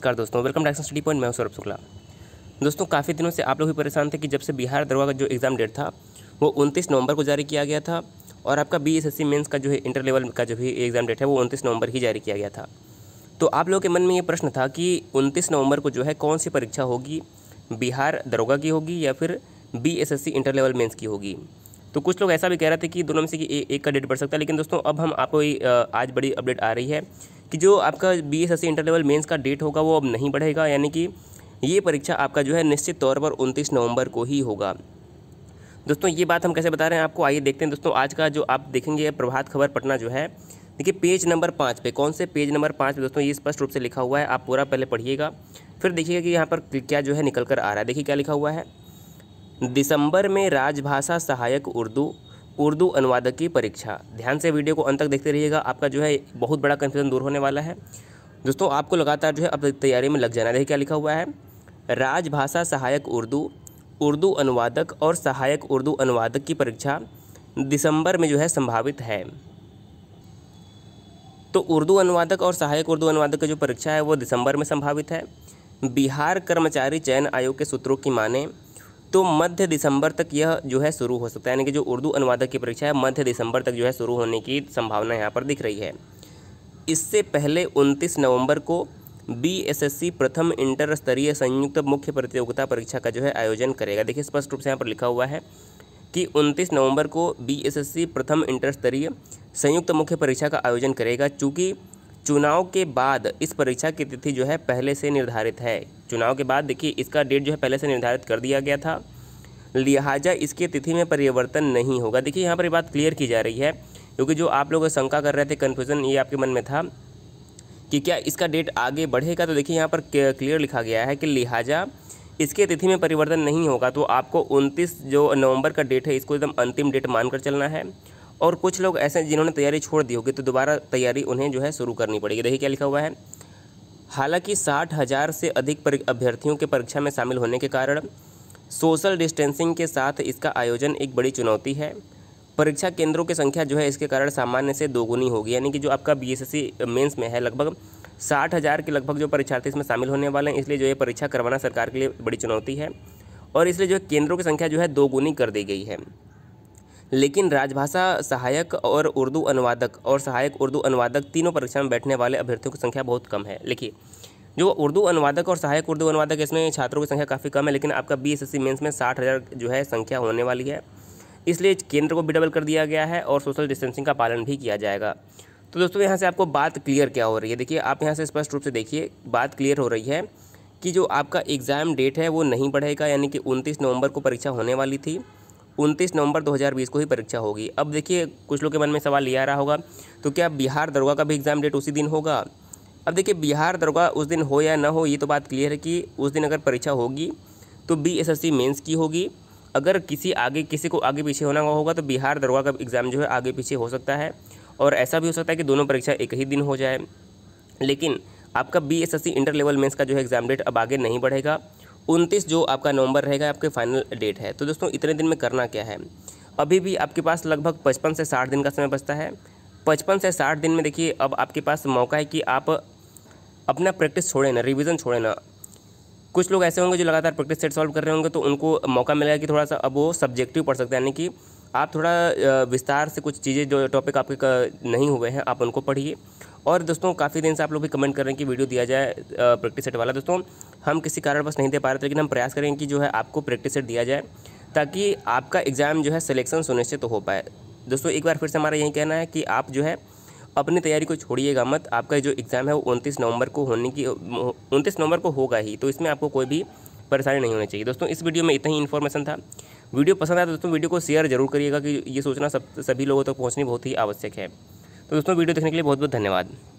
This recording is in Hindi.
नमस्कार दोस्तों वेलकम डायरेक्शन स्टडी पॉइंट मैं सौरभ शुक्ला दोस्तों काफ़ी दिनों से आप लोग भी परेशान थे कि जब से बिहार दरवा का जो एग्ज़ाम डेट था वो उनतीस नवंबर को जारी किया गया था और आपका बी एस मेंस का जो है इंटर लेवल का जो भी एग्ज़ाम डेट है वो उनतीस नवंबर ही जारी किया गया था तो आप लोगों के मन में ये प्रश्न था कि उनतीस नवंबर को जो है कौन सी परीक्षा होगी बिहार दरोगा की होगी या फिर बी इंटर लेवल मेंस की होगी तो कुछ लोग ऐसा भी कह रहे थे कि दोनों में से कि एक का डेट बढ़ सकता है लेकिन दोस्तों अब हम आपको आज बड़ी अपडेट आ रही है कि जो आपका B S S inter level mains का डेट होगा वो अब नहीं बढ़ेगा यानी कि ये परीक्षा आपका जो है निश्चित तौर पर उनतीस नवंबर को ही होगा दोस्तों ये बात हम कैसे बता रहे हैं आपको आइए देखते हैं दोस्तों आज का जो आप देखेंगे प्रभात खबर पटना जो है देखिए पेज नंबर पाँच पे कौन से पेज नंबर पाँच पे दोस्तों ये स्पष्ट रूप से लिखा हुआ है आप पूरा पहले पढ़िएगा फिर देखिएगा कि यहाँ पर क्या जो है निकल कर आ रहा है देखिए क्या लिखा हुआ है दिसंबर में राजभाषा सहायक उर्दू उर्दू अनुवादक की परीक्षा ध्यान से वीडियो को अंत तक देखते रहिएगा आपका जो है बहुत बड़ा कन्फ्यूज़न दूर होने वाला है दोस्तों आपको लगातार जो है अपनी तैयारी में लग जाना देखिए क्या लिखा हुआ है राजभाषा सहायक उर्दू उर्दू अनुवादक और सहायक उर्दू अनुवादक की परीक्षा दिसंबर में जो है संभावित है तो उर्दू अनुवादक और सहायक उर्दू अनुवादक की जो परीक्षा है वो दिसंबर में संभावित है बिहार कर्मचारी चयन आयोग के सूत्रों की माने तो मध्य दिसंबर तक यह जो है शुरू हो सकता है यानी कि जो उर्दू अनुवादक की परीक्षा है मध्य दिसंबर तक जो है शुरू होने की संभावना यहाँ पर दिख रही है इससे पहले 29 नवंबर को बीएसएससी प्रथम इंटर स्तरीय संयुक्त मुख्य प्रतियोगिता परीक्षा का जो है आयोजन करेगा देखिए स्पष्ट रूप से यहाँ पर लिखा हुआ है कि 29 नवंबर को बीएसएससी प्रथम इंटर स्तरीय संयुक्त मुख्य परीक्षा का आयोजन करेगा चूँकि चुनाव के बाद इस परीक्षा की तिथि जो है पहले से निर्धारित है चुनाव के बाद देखिए इसका डेट जो है पहले से निर्धारित कर दिया गया था लिहाजा इसके तिथि में परिवर्तन नहीं होगा देखिए यहाँ पर ये बात क्लियर की जा रही है क्योंकि जो आप लोग शंका कर रहे थे कन्फ्यूज़न ये आपके मन में था कि क्या इसका डेट आगे बढ़ेगा तो देखिए यहाँ पर क्लियर लिखा गया है कि लिहाजा इसके तिथि में परिवर्तन नहीं होगा तो आपको 29 जो नवंबर का डेट है इसको एकदम अंतिम डेट मानकर चलना है और कुछ लोग ऐसे हैं जिन्होंने तैयारी छोड़ दी होगी तो दोबारा तैयारी उन्हें जो है शुरू करनी पड़ेगी देखिए क्या लिखा हुआ है हालांकि साठ हज़ार से अधिक अभ्यर्थियों के परीक्षा में शामिल होने के कारण सोशल डिस्टेंसिंग के साथ इसका आयोजन एक बड़ी चुनौती है परीक्षा केंद्रों की संख्या जो है इसके कारण सामान्य से दोगुनी होगी यानी कि जो आपका बी एस मेंस में है लगभग साठ हज़ार के लगभग जो परीक्षार्थी इसमें शामिल होने वाले हैं इसलिए जो ये परीक्षा करवाना सरकार के लिए बड़ी चुनौती है और इसलिए जो केंद्रों की संख्या जो है दोगुनी कर दी गई है लेकिन राजभाषा सहायक और उर्दू अनुवादक और सहायक उर्दू अनुवादक तीनों परीक्षा में बैठने वाले अभ्यर्थियों की संख्या बहुत कम है लिखिए जो उर्दू अनुवादक और सहायक उर्दू अनुवादक इसमें छात्रों की संख्या काफ़ी कम है लेकिन आपका बी एस मेन्स में साठ हज़ार जो है संख्या होने वाली है इसलिए केंद्र को भी डबल कर दिया गया है और सोशल डिस्टेंसिंग का पालन भी किया जाएगा तो दोस्तों यहाँ से आपको बात क्लियर क्या हो रही है देखिए आप यहाँ से स्पष्ट रूप से देखिए बात क्लियर हो रही है कि जो आपका एग्ज़ाम डेट है वो नहीं बढ़ेगा यानी कि उनतीस नवंबर को परीक्षा होने वाली थी उनतीस नवंबर 2020 को ही परीक्षा होगी अब देखिए कुछ लोग के मन में सवाल ये आ रहा होगा तो क्या बिहार दरोगा का भी एग्ज़ाम डेट उसी दिन होगा अब देखिए बिहार दरोगा उस दिन हो या ना हो ये तो बात क्लियर है कि उस दिन अगर परीक्षा होगी तो बी एस एस की होगी अगर किसी आगे किसी को आगे पीछे होना होगा तो बिहार दरोगा का एग्ज़ाम जो है आगे पीछे हो सकता है और ऐसा भी हो सकता है कि दोनों परीक्षा एक ही दिन हो जाए लेकिन आपका B S S C inter level mains का जो है एग्ज़ाम डेट अब आगे नहीं बढ़ेगा उनतीस जो आपका नवंबर रहेगा आपके फाइनल डेट है तो दोस्तों इतने दिन में करना क्या है अभी भी आपके पास लगभग पचपन से साठ दिन का समय बचता है पचपन से साठ दिन में देखिए अब आपके पास मौका है कि आप अपना प्रैक्टिस छोड़े ना रिविज़न छोड़े ना कुछ लोग ऐसे होंगे जो लगातार प्रैक्टिस सेट सॉल्व कर रहे होंगे तो उनको मौका मिलेगा कि थोड़ा सा अब वो सब्जेक्टिव पढ़ सकते हैं यानी कि आप थोड़ा विस्तार से कुछ चीज़ें जो टॉपिक आपके नहीं हुए हैं आप उनको पढ़िए और दोस्तों काफ़ी दिन से आप लोग भी कमेंट कर रहे हैं कि वीडियो दिया जाए प्रैक्टिस सेट वाला दोस्तों हम किसी कारणवश नहीं दे पा रहे थे लेकिन हम प्रयास करेंगे कि जो है आपको प्रैक्टिस सेट दिया जाए ताकि आपका एग्ज़ाम जो है सिलेक्शन सुनिश्चित तो हो पाए दोस्तों एक बार फिर से हमारा यही कहना है कि आप जो है अपनी तैयारी को छोड़िएगा मत आपका जो एग्ज़ाम है वो उनतीस नवंबर को होने की उनतीस नवंबर को होगा ही तो इसमें आपको कोई भी परेशानी नहीं होनी चाहिए दोस्तों इस वीडियो में इतना ही इन्फॉर्मेशन था वीडियो पसंद आया तो दोस्तों वीडियो को शेयर जरूर करिएगा कि ये सोचना सब सभी लोगों तक तो पहुँचनी बहुत ही आवश्यक है तो दोस्तों वीडियो देखने के लिए बहुत बहुत धन्यवाद